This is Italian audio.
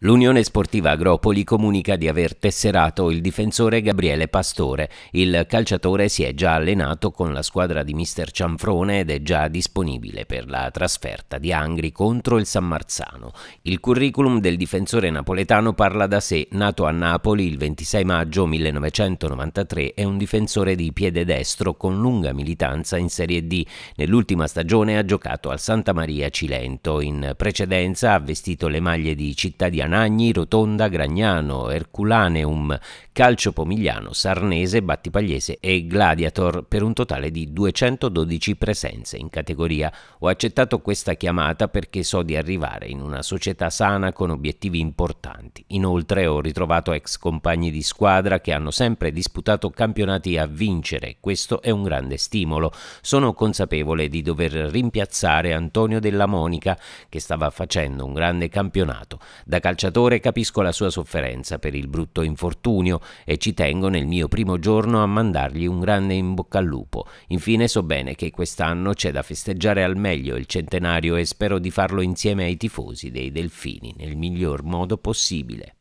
L'Unione Sportiva Agropoli comunica di aver tesserato il difensore Gabriele Pastore. Il calciatore si è già allenato con la squadra di mister Cianfrone ed è già disponibile per la trasferta di Angri contro il San Marzano. Il curriculum del difensore napoletano parla da sé. Nato a Napoli il 26 maggio 1993, è un difensore di piede destro con lunga militanza in Serie D. Nell'ultima stagione ha giocato al Santa Maria Cilento. In precedenza ha vestito le maglie di Città di Gianagni, Rotonda, Gragnano, Herculaneum, Calcio Pomigliano, Sarnese, Battipagliese e Gladiator per un totale di 212 presenze in categoria. Ho accettato questa chiamata perché so di arrivare in una società sana con obiettivi importanti. Inoltre ho ritrovato ex compagni di squadra che hanno sempre disputato campionati a vincere. Questo è un grande stimolo. Sono consapevole di dover rimpiazzare Antonio della Monica che stava facendo un grande campionato. Da calcio calciatore capisco la sua sofferenza per il brutto infortunio e ci tengo nel mio primo giorno a mandargli un grande in bocca al lupo. Infine so bene che quest'anno c'è da festeggiare al meglio il centenario e spero di farlo insieme ai tifosi dei Delfini nel miglior modo possibile.